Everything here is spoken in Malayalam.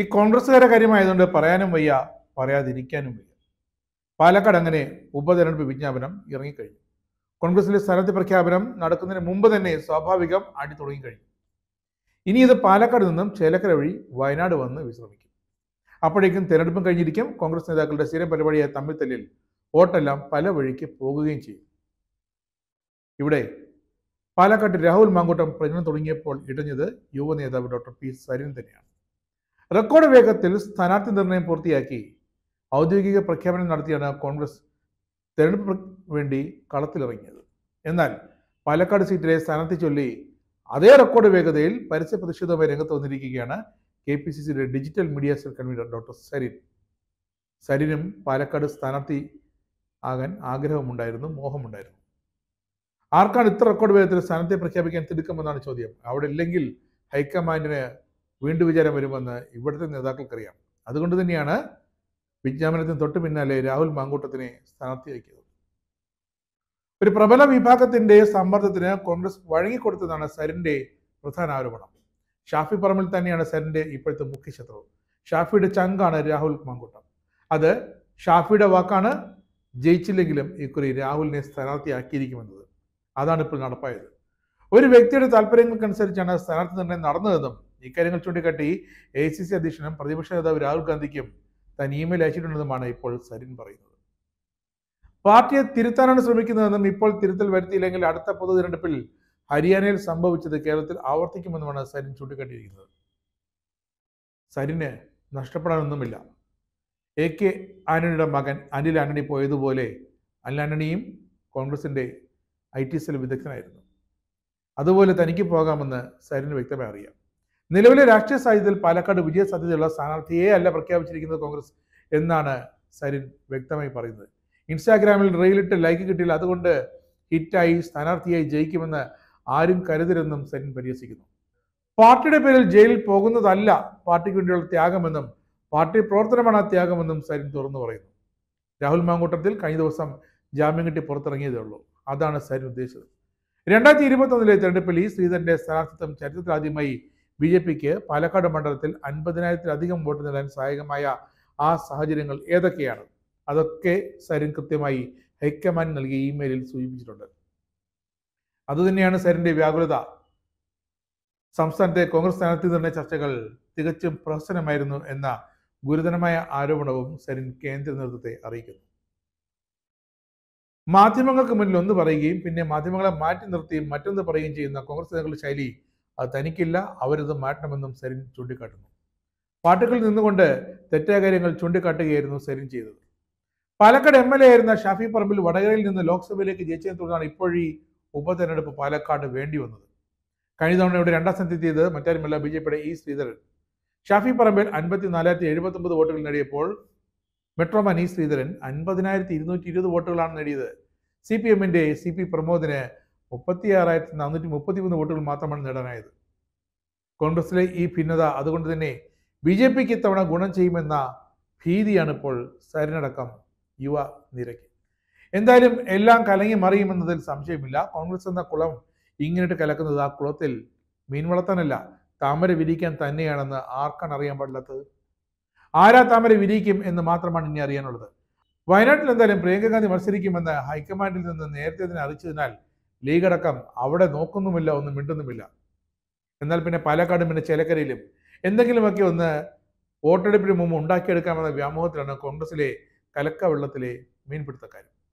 ഈ കോൺഗ്രസ്സുകാരെ കാര്യമായതുകൊണ്ട് പറയാനും വയ്യ പറയാതിരിക്കാനും വയ്യ പാലക്കാട് അങ്ങനെ ഉപതെരഞ്ഞെടുപ്പ് വിജ്ഞാപനം ഇറങ്ങിക്കഴിഞ്ഞു കോൺഗ്രസിലെ സ്ഥാനാർത്ഥി പ്രഖ്യാപനം നടക്കുന്നതിന് മുമ്പ് തന്നെ സ്വാഭാവികം ആടി തുടങ്ങിക്കഴിഞ്ഞു കഴിഞ്ഞു ഇനി ഇത് പാലക്കാട് നിന്നും ചേലക്കര വഴി വയനാട് വന്ന് വിശ്രമിക്കും അപ്പോഴേക്കും തെരഞ്ഞെടുപ്പും കഴിഞ്ഞിരിക്കും കോൺഗ്രസ് നേതാക്കളുടെ സ്ഥിരം പരിപാടിയായ തമ്മിൽ വോട്ടെല്ലാം പല വഴിക്ക് പോകുകയും ചെയ്യും ഇവിടെ പാലക്കാട്ട് രാഹുൽ മാങ്കൂട്ടം പ്രചരണം തുടങ്ങിയപ്പോൾ ഇടഞ്ഞത് യുവ നേതാവ് ഡോക്ടർ പി സരിൻ തന്നെയാണ് റെക്കോർഡ് വേഗത്തിൽ സ്ഥാനാർത്ഥി നിർണയം പൂർത്തിയാക്കി ഔദ്യോഗിക പ്രഖ്യാപനം നടത്തിയാണ് കോൺഗ്രസ് തെരഞ്ഞെടുപ്പ് വേണ്ടി കളത്തിലിറങ്ങിയത് എന്നാൽ പാലക്കാട് സീറ്റിലെ സ്ഥാനാർത്ഥി ചൊല്ലി അതേ റെക്കോർഡ് വേഗതയിൽ പരസ്യ പ്രതിഷേധവുമായി രംഗത്ത് വന്നിരിക്കുകയാണ് കെ പി സി സിയുടെ digital media cell convener doctor Sarin സരിനും പാലക്കാട് സ്ഥാനാർത്ഥി ആകാൻ ആഗ്രഹമുണ്ടായിരുന്നു മോഹമുണ്ടായിരുന്നു ആർക്കാണ് ഇത്ര റെക്കോർഡ് വേഗത്തിൽ സ്ഥാനത്തെ പ്രഖ്യാപിക്കാൻ തിടുക്കമെന്നാണ് ചോദ്യം അവിടെ ഇല്ലെങ്കിൽ ഹൈക്കമാൻഡിന് വീണ്ടും വിചാരം വരുമെന്ന് ഇവിടുത്തെ നേതാക്കൾക്കറിയാം അതുകൊണ്ട് തന്നെയാണ് വിജ്ഞാപനത്തിന് തൊട്ട് പിന്നാലെ രാഹുൽ മാങ്കൂട്ടത്തിനെ സ്ഥാനാർത്ഥിയാക്കിയത് ഒരു പ്രബല വിഭാഗത്തിന്റെ സമ്മർദ്ദത്തിന് കോൺഗ്രസ് വഴങ്ങിക്കൊടുത്തതാണ് സരിന്റെ പ്രധാന ആരോപണം ഷാഫി പറമ്പിൽ തന്നെയാണ് സരിന്റെ ഇപ്പോഴത്തെ മുഖ്യ ശത്രു ഷാഫിയുടെ ചങ്കാണ് രാഹുൽ മാങ്കൂട്ടം അത് ഷാഫിയുടെ വാക്കാണ് ജയിച്ചില്ലെങ്കിലും ഇക്കുറി രാഹുലിനെ സ്ഥാനാർത്ഥിയാക്കിയിരിക്കുമെന്നത് അതാണ് ഇപ്പോൾ നടപ്പായത് ഒരു വ്യക്തിയുടെ താല്പര്യങ്ങൾക്കനുസരിച്ചാണ് സ്ഥാനാർത്ഥി നിർണ്ണയം നടന്നതെന്നും ഇക്കാര്യങ്ങൾ ചൂണ്ടിക്കാട്ടി എ സി സി അധ്യക്ഷനും പ്രതിപക്ഷ നേതാവ് രാഹുൽ ഗാന്ധിക്കും താൻ ഇമെയിൽ അയച്ചിട്ടുണ്ടെന്നുമാണ് ഇപ്പോൾ സരിൻ പറയുന്നത് പാർട്ടിയെ തിരുത്താനാണ് ശ്രമിക്കുന്നതെന്നും ഇപ്പോൾ തിരുത്തൽ വരുത്തിയില്ലെങ്കിൽ അടുത്ത പൊതു തിരഞ്ഞെടുപ്പിൽ ഹരിയാനയിൽ സംഭവിച്ചത് കേരളത്തിൽ ആവർത്തിക്കുമെന്നുമാണ് സരിൻ ചൂണ്ടിക്കാട്ടിയിരിക്കുന്നത് സരിന് നഷ്ടപ്പെടാനൊന്നുമില്ല എ കെ ആന്റണിയുടെ മകൻ അനിൽ ആന്റണി പോയതുപോലെ അനിൽ ആന്റണിയും കോൺഗ്രസിന്റെ ഐ ടി സെൽ വിദഗ്ധനായിരുന്നു അതുപോലെ തനിക്ക് പോകാമെന്ന് സരിന് വ്യക്തമായി അറിയാം നിലവിലെ രാഷ്ട്രീയ സാഹചര്യത്തിൽ പാലക്കാട് വിജയ സാധ്യതയുള്ള സ്ഥാനാർത്ഥിയെ അല്ല പ്രഖ്യാപിച്ചിരിക്കുന്നത് കോൺഗ്രസ് എന്നാണ് സരിൻ വ്യക്തമായി പറയുന്നത് ഇൻസ്റ്റാഗ്രാമിൽ റീലിട്ട് ലൈക്ക് കിട്ടിയില്ല അതുകൊണ്ട് ഹിറ്റായി സ്ഥാനാർത്ഥിയായി ജയിക്കുമെന്ന് ആരും കരുതരുതെന്നും സരിൻ പരിഹസിക്കുന്നു പാർട്ടിയുടെ പേരിൽ ജയിലിൽ പോകുന്നതല്ല പാർട്ടിക്ക് വേണ്ടിയുള്ള ത്യാഗമെന്നും പാർട്ടി പ്രവർത്തനമാണ് ആ ത്യാഗമെന്നും സരിൻ തുറന്നു പറയുന്നു രാഹുൽ മാങ്കൂട്ടത്തിൽ കഴിഞ്ഞ ദിവസം ജാമ്യം കിട്ടി പുറത്തിറങ്ങിയതേ ഉള്ളൂ അതാണ് സരിൻ ഉദ്ദേശിച്ചത് രണ്ടായിരത്തി ഇരുപത്തൊന്നിലെ തെരഞ്ഞെടുപ്പിൽ ഈ ശ്രീധരന്റെ സ്ഥാനാർത്ഥിത്വം ചരിത്രത്തിലാദ്യമായി ബി ജെ പിക്ക് പാലക്കാട് മണ്ഡലത്തിൽ അൻപതിനായിരത്തിലധികം വോട്ട് നേടാൻ സഹായകമായ ആ സാഹചര്യങ്ങൾ ഏതൊക്കെയാണ് അതൊക്കെ സരിൻ കൃത്യമായി ഹൈക്കമാൻഡ് നൽകിയ ഇമെയിലിൽ സൂചിപ്പിച്ചിട്ടുണ്ട് അതുതന്നെയാണ് സരിന്റെ വ്യാകുലത സംസ്ഥാനത്തെ കോൺഗ്രസ് സ്ഥാനാർത്ഥി നിർണയ ചർച്ചകൾ തികച്ചും പ്രഹസനമായിരുന്നു എന്ന ഗുരുതരമായ ആരോപണവും സരിൻ കേന്ദ്ര നേതൃത്വത്തെ അറിയിക്കുന്നു മാധ്യമങ്ങൾക്ക് മുന്നിൽ ഒന്ന് പറയുകയും പിന്നെ മാധ്യമങ്ങളെ മാറ്റി നിർത്തിയും മറ്റൊന്ന് പറയുകയും ചെയ്യുന്ന കോൺഗ്രസ് നേതാക്കളുടെ ശൈലി അത് തനിക്കില്ല അവരിത് മാറ്റണമെന്നും സെരിൻ ചൂണ്ടിക്കാട്ടുന്നു പാട്ടുകളിൽ നിന്നുകൊണ്ട് തെറ്റായ കാര്യങ്ങൾ ചൂണ്ടിക്കാട്ടുകയായിരുന്നു സെരിൻ ചെയ്തത് പാലക്കാട് എം എൽ എ ആയിരുന്ന ഷാഫി പറമ്പിൽ വടകരയിൽ നിന്ന് ലോക്സഭയിലേക്ക് ജയിച്ചതിനെ തുടർന്നാണ് ഇപ്പോഴീ ഉപതെരഞ്ഞെടുപ്പ് പാലക്കാട് വേണ്ടി വന്നത് കഴിഞ്ഞ തവണ ഇവിടെ രണ്ടാം സ്ഥാനത്ത് എത്തിയത് മറ്റാരുമല്ല ബി ജെ പിയുടെ ഇ ശ്രീധരൻ ഷാഫി പറമ്പിൽ അൻപത്തി നാലായിരത്തി എഴുപത്തൊമ്പത് വോട്ടുകൾ നേടിയപ്പോൾ മെട്രോമാൻ ഇ ശ്രീധരൻ അൻപതിനായിരത്തി ഇരുന്നൂറ്റി ഇരുപത് വോട്ടുകളാണ് നേടിയത് സി പി എമ്മിന്റെ സി പി പ്രമോദിന് മുപ്പത്തി ആറായിരത്തി നാനൂറ്റി മുപ്പത്തി മൂന്ന് വോട്ടുകൾ മാത്രമാണ് നേടാനായത് കോൺഗ്രസിലെ ഈ ഭിന്നത അതുകൊണ്ട് തന്നെ ബി ജെ പിക്ക് ഇത്തവണ ഗുണം ചെയ്യുമെന്ന ഭീതിയാണ് ഇപ്പോൾ സരനടക്കം യുവ നിരക്ക് എന്തായാലും എല്ലാം കലങ്ങി മറിയുമെന്നതിൽ സംശയമില്ല കോൺഗ്രസ് എന്ന കുളം ഇങ്ങനെയിട്ട് കലക്കുന്നത് ആ കുളത്തിൽ മീൻ വളർത്താനല്ല താമര വിരിക്കാൻ തന്നെയാണെന്ന് ആർക്കാണ് അറിയാൻ പാടില്ലാത്തത് ആരാ താമര വിരിക്കും എന്ന് മാത്രമാണ് ഇനി അറിയാനുള്ളത് വയനാട്ടിൽ എന്തായാലും പ്രിയങ്ക മത്സരിക്കുമെന്ന് ഹൈക്കമാൻഡിൽ നിന്ന് നേരത്തെ തന്നെ അറിയിച്ചതിനാൽ ലീഗടക്കം അവിടെ നോക്കുന്നുമില്ല ഒന്നും മിണ്ടുന്നുമില്ല എന്നാൽ പിന്നെ പാലക്കാടും പിന്നെ ചേലക്കരയിലും എന്തെങ്കിലുമൊക്കെ ഒന്ന് വോട്ടെടുപ്പിന് മുമ്പ് ഉണ്ടാക്കിയെടുക്കാമെന്ന വ്യാമോഹത്തിലാണ് കോൺഗ്രസിലെ കലക്ക വെള്ളത്തിലെ മീൻപിടുത്തക്കാരും